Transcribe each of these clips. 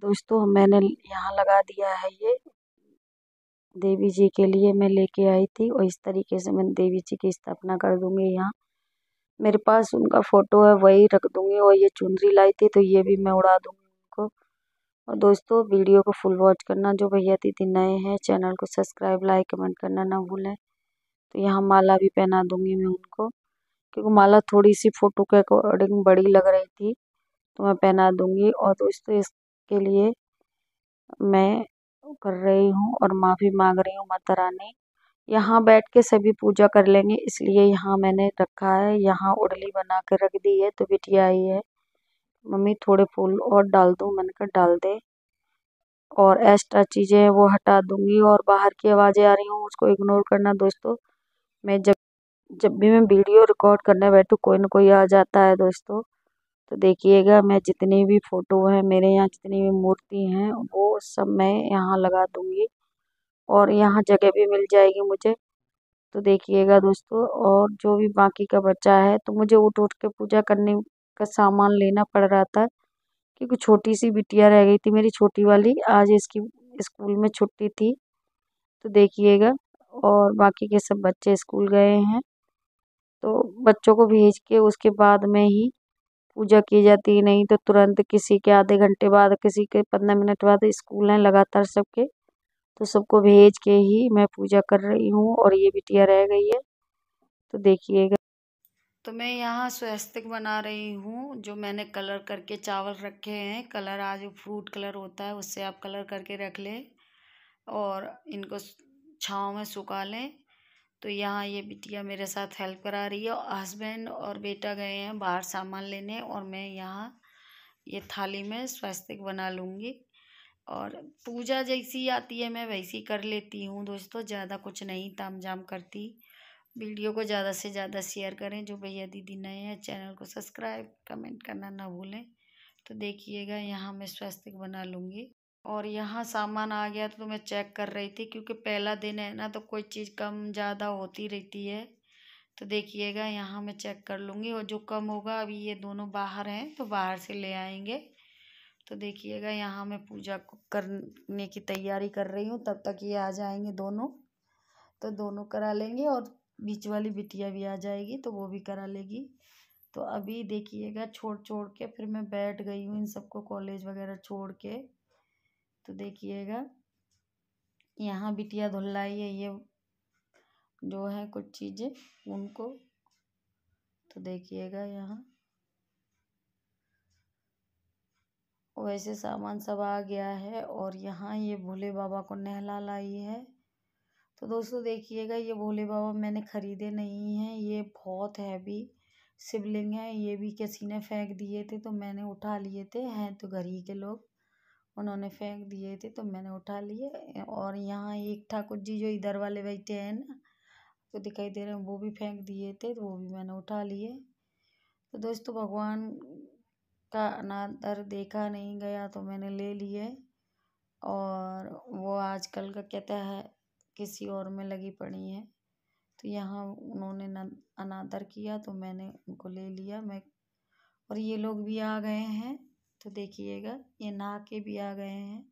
दोस्तों मैंने यहाँ लगा दिया है ये देवी जी के लिए मैं लेके आई थी और इस तरीके से मैं देवी जी की स्थापना कर दूंगी यहाँ मेरे पास उनका फ़ोटो है वही रख दूँगी और ये चुनरी लाई थी तो ये भी मैं उड़ा दूंगी उनको और दोस्तों वीडियो को फुल वॉच करना जो भैया दीदी नए हैं चैनल को सब्सक्राइब लाइक कमेंट करना ना भूलें तो यहाँ माला भी पहना दूँगी मैं उनको क्योंकि माला थोड़ी सी फ़ोटो के अकॉर्डिंग बड़ी लग रही थी तो मैं पहना दूँगी और दोस्तों इस के लिए मैं कर रही हूँ और माफ़ी मांग रही हूँ माता रानी यहाँ बैठ के सभी पूजा कर लेंगे इसलिए यहाँ मैंने रखा है यहाँ उड़ली बना के रख दी है तो बिटिया आई है मम्मी थोड़े फूल और डाल दूँ मैंने कहा डाल दे और एक्स्ट्रा चीज़ें वो हटा दूंगी और बाहर की आवाज़ें आ रही हूँ उसको इग्नोर करना दोस्तों मैं जब जब भी मैं वीडियो रिकॉर्ड करने बैठूँ कोई ना कोई आ जाता है दोस्तों तो देखिएगा मैं जितनी भी फ़ोटो है मेरे यहाँ जितनी भी मूर्ति हैं वो सब मैं यहाँ लगा दूँगी और यहाँ जगह भी मिल जाएगी मुझे तो देखिएगा दोस्तों और जो भी बाकी का बचा है तो मुझे उठ उठ के पूजा करने का सामान लेना पड़ रहा था क्योंकि छोटी सी बिटिया रह गई थी मेरी छोटी वाली आज इसकी स्कूल में छुट्टी थी तो देखिएगा और बाकी के सब बच्चे स्कूल गए हैं तो बच्चों को भेज के उसके बाद में ही पूजा की जाती है नहीं तो तुरंत किसी के आधे घंटे बाद किसी के पंद्रह मिनट बाद स्कूल हैं लगातार सबके तो सबको भेज के ही मैं पूजा कर रही हूँ और ये बिटिया रह गई है तो देखिएगा तो मैं यहाँ स्वस्तिक बना रही हूँ जो मैंने कलर करके चावल रखे हैं कलर आज फ्रूट कलर होता है उससे आप कलर करके रख लें और इनको छाँव में सुखा लें तो यहाँ ये बिटिया मेरे साथ हेल्प करा रही है हस्बैंड और बेटा गए हैं बाहर सामान लेने और मैं यहाँ ये थाली में स्वास्तिक बना लूँगी और पूजा जैसी आती है मैं वैसी कर लेती हूँ दोस्तों ज़्यादा कुछ नहीं ताम जाम करती वीडियो को ज़्यादा से ज़्यादा शेयर करें जो भैया दीदी नए हैं चैनल को सब्सक्राइब कमेंट करना ना भूलें तो देखिएगा यहाँ मैं स्वास्तिक बना लूँगी और यहाँ सामान आ गया तो मैं चेक कर रही थी क्योंकि पहला दिन है ना तो कोई चीज़ कम ज़्यादा होती रहती है तो देखिएगा यहाँ मैं चेक कर लूँगी और जो कम होगा अभी ये दोनों बाहर हैं तो बाहर से ले आएंगे तो देखिएगा यहाँ मैं पूजा करने की तैयारी कर रही हूँ तब तक ये आ जाएंगे दोनों तो दोनों करा लेंगे और बीच वाली बिटिया भी आ जाएगी तो वो भी करा लेगी तो अभी देखिएगा छोड़ छोड़ के फिर मैं बैठ गई हूँ इन सबको कॉलेज वगैरह छोड़ के तो देखिएगा यहाँ बिटिया धुलाई है ये जो है कुछ चीज़ें उनको तो देखिएगा यहाँ वैसे सामान सब आ गया है और यहाँ ये भोले बाबा को नहला लाई है तो दोस्तों देखिएगा ये भोले बाबा मैंने ख़रीदे नहीं हैं ये बहुत हैवी शिवलिंग है ये भी किसी ने फेंक दिए थे तो मैंने उठा लिए थे हैं तो घर ही के लोग उन्होंने फेंक दिए थे तो मैंने उठा लिए और यहाँ एक ठाकुर जी जो इधर वाले बैठे हैं ना तो दिखाई दे रहे हैं वो भी फेंक दिए थे तो वो भी मैंने उठा लिए तो दोस्तों भगवान का अनादर देखा नहीं गया तो मैंने ले लिए और वो आजकल का कहता है किसी और में लगी पड़ी है तो यहाँ उन्होंने अनादर किया तो मैंने उनको ले लिया मैं और ये लोग भी आ गए हैं तो देखिएगा ये नहा के भी आ गए हैं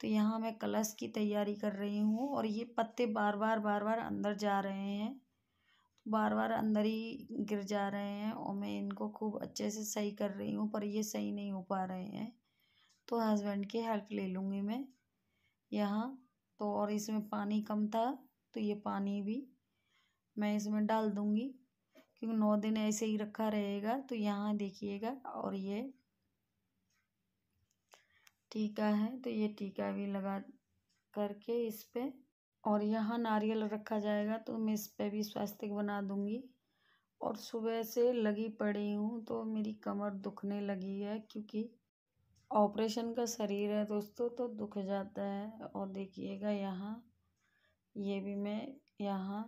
तो यहाँ मैं कलश की तैयारी कर रही हूँ और ये पत्ते बार बार बार बार अंदर जा रहे हैं बार बार अंदर ही गिर जा रहे हैं और मैं इनको खूब अच्छे से सही कर रही हूँ पर ये सही नहीं हो पा रहे हैं तो हस्बैंड की हेल्प ले लूँगी मैं यहाँ तो और इसमें पानी कम था तो ये पानी भी मैं इसमें डाल दूँगी क्योंकि नौ दिन ऐसे ही रखा रहेगा तो यहाँ देखिएगा और ये टीका है तो ये टीका भी लगा करके इस पर और यहाँ नारियल रखा जाएगा तो मैं इस पर भी स्वास्थ्य बना दूँगी और सुबह से लगी पड़ी हूँ तो मेरी कमर दुखने लगी है क्योंकि ऑपरेशन का शरीर है दोस्तों तो दुख जाता है और देखिएगा यहाँ ये भी मैं यहाँ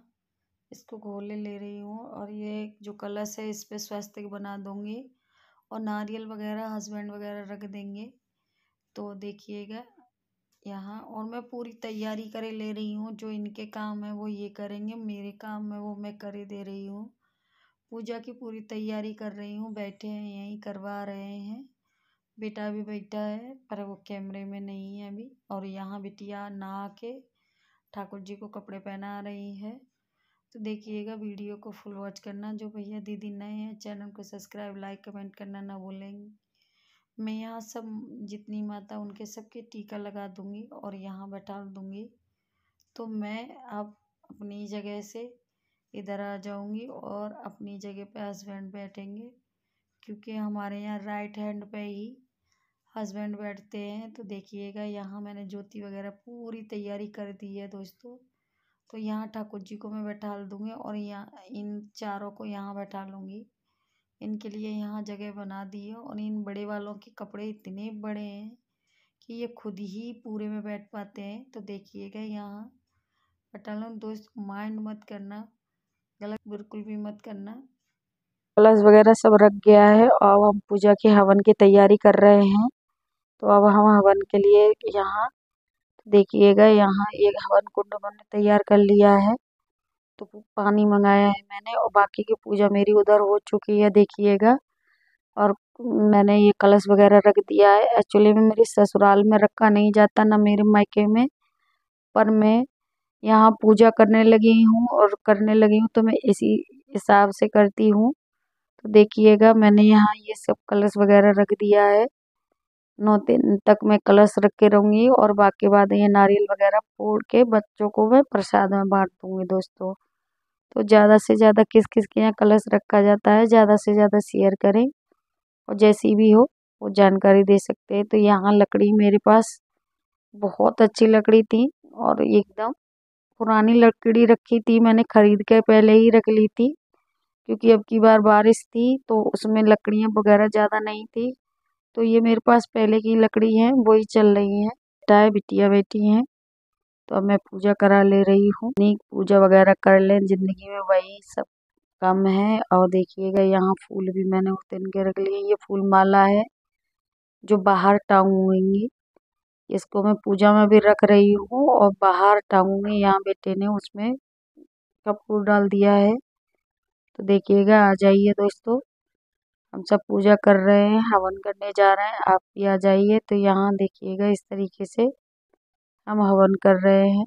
इसको घोले ले रही हूँ और ये जो कलश है इस पर स्वास्थ्य बना दूँगी और नारियल वगैरह हस्बैंड वगैरह रख देंगे तो देखिएगा यहाँ और मैं पूरी तैयारी करे ले रही हूँ जो इनके काम है वो ये करेंगे मेरे काम है वो मैं करे दे रही हूँ पूजा की पूरी तैयारी कर रही हूँ बैठे हैं यहीं करवा रहे हैं बेटा भी बैठा है पर वो कैमरे में नहीं है अभी और यहाँ बिटिया नहा के ठाकुर जी को कपड़े पहना रही है तो देखिएगा वीडियो को फुल वॉच करना जो भैया दीदी नए हैं चैनल को सब्सक्राइब लाइक कमेंट करना ना भूलेंगे मैं यहाँ सब जितनी माता उनके सबके टीका लगा दूँगी और यहाँ बैठा दूँगी तो मैं अब अपनी जगह से इधर आ जाऊँगी और अपनी जगह पे हस्बैंड बैठेंगे क्योंकि हमारे यहाँ राइट हैंड पे ही हस्बैंड बैठते हैं तो देखिएगा यहाँ मैंने ज्योति वगैरह पूरी तैयारी कर दी है दोस्तों तो यहाँ ठाकुर जी को मैं बैठा दूँगी और यहाँ इन चारों को यहाँ बैठा लूँगी इनके लिए यहाँ जगह बना दी है और इन बड़े वालों के कपड़े इतने बड़े हैं कि ये खुद ही पूरे में बैठ पाते हैं तो देखिएगा यहाँ पटालों दोस्त माइंड मत करना गलत बिल्कुल भी मत करना कलश वगैरह सब रख गया है और हम पूजा के हवन की तैयारी कर रहे हैं तो अब हम हवन के लिए यहाँ तो देखिएगा यहाँ एक हवन कुंड मैंने तैयार कर लिया है तो पानी मंगाया है मैंने और बाकी की पूजा मेरी उधर हो चुकी है देखिएगा और मैंने ये कलश वगैरह रख दिया है एक्चुअली में मेरे ससुराल में रखा नहीं जाता ना मेरे मायके में पर मैं यहाँ पूजा करने लगी हूँ और करने लगी हूँ तो मैं इसी हिसाब से करती हूँ तो देखिएगा मैंने यहाँ ये सब कलश वगैरह रख दिया है नौ दिन तक मैं कलश रख के रहूँगी और बाकी बाद ये नारियल वगैरह फोड़ के बच्चों को मैं प्रसाद में बांट दूँगी दोस्तों तो ज़्यादा से ज़्यादा किस किस के यहाँ कलश रखा जाता है ज़्यादा से ज़्यादा शेयर करें और जैसी भी हो वो जानकारी दे सकते हैं तो यहाँ लकड़ी मेरे पास बहुत अच्छी लकड़ी थी और एकदम पुरानी लकड़ी रखी थी मैंने ख़रीद के पहले ही रख ली थी क्योंकि अब की बार बारिश थी तो उसमें लकड़ियाँ वगैरह ज़्यादा नहीं थी तो ये मेरे पास पहले की लकड़ी है वही चल रही है है बिटिया बेटी हैं तो अब मैं पूजा करा ले रही हूँ नहीं पूजा वगैरह कर लें जिंदगी में वही सब कम है और देखिएगा यहाँ फूल भी मैंने उस दिन के रख लिए ये फूल माला है जो बाहर टांगूंगी इसको मैं पूजा में भी रख रही हूँ और बाहर टांगूंगी यहाँ बेटे ने उसमें कपूर डाल दिया है तो देखिएगा आ जाइए दोस्तों हम सब पूजा कर रहे हैं हवन करने जा रहे हैं आप भी आ जाइए तो यहाँ देखिएगा इस तरीके से हम हवन कर रहे हैं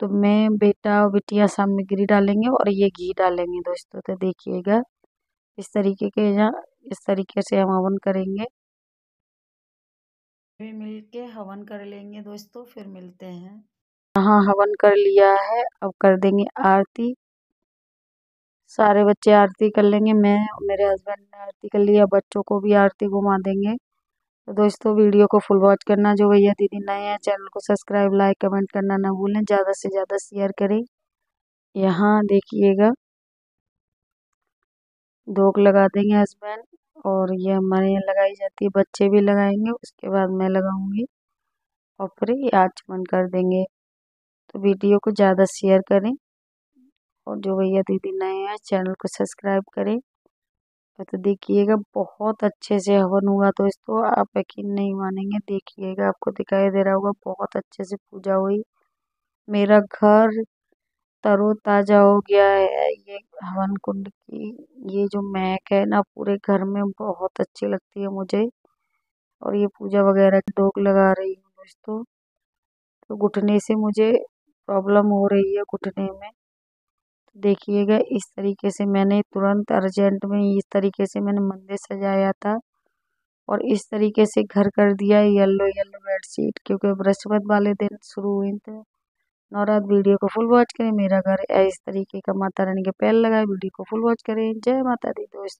तो मैं बेटा और बिटिया सामग्री डालेंगे और ये घी डालेंगे दोस्तों तो देखिएगा इस तरीके के यहाँ इस तरीके से हम हवन करेंगे मिल के हवन कर लेंगे दोस्तों फिर मिलते हैं हाँ हवन कर लिया है अब कर देंगे आरती सारे बच्चे आरती कर लेंगे मैं और मेरे हस्बैंड ने आरती कर लिया बच्चों को भी आरती घुमा देंगे तो दोस्तों वीडियो को फुल वॉच करना जो भैया दीदी नए हैं चैनल को सब्सक्राइब लाइक कमेंट करना ना भूलें ज़्यादा से ज़्यादा शेयर करें यहाँ देखिएगा धोख लगा देंगे हस्बैंड और ये हमारे यहाँ लगाई जाती है बच्चे भी लगाएंगे उसके बाद मैं लगाऊंगी और फिर ये आचमन कर देंगे तो वीडियो को ज़्यादा शेयर करें और जो भैया दीदी नए हैं चैनल को सब्सक्राइब करें तो देखिएगा बहुत अच्छे से हवन हुआ तो इसको आप यकीन नहीं मानेंगे देखिएगा आपको दिखाई दे रहा होगा बहुत अच्छे से पूजा हुई मेरा घर तरोताज़ा हो गया है ये हवन कुंड की ये जो महक है ना पूरे घर में बहुत अच्छी लगती है मुझे और ये पूजा वगैरह की डोक लगा रही हूँ दोस्तों तो घुटने से मुझे प्रॉब्लम हो रही है घुटने में देखिएगा इस तरीके से मैंने तुरंत अर्जेंट में इस तरीके से मैंने मंदिर सजाया था और इस तरीके से घर कर दिया येलो येलो बेडशीट क्योंकि बृहस्पति वाले दिन शुरू हुई थे नवरात वीडियो को फुल वॉच करें मेरा घर इस तरीके का माता रानी के पैर लगाए वीडियो को फुल वॉच करें जय माता दी दोस्त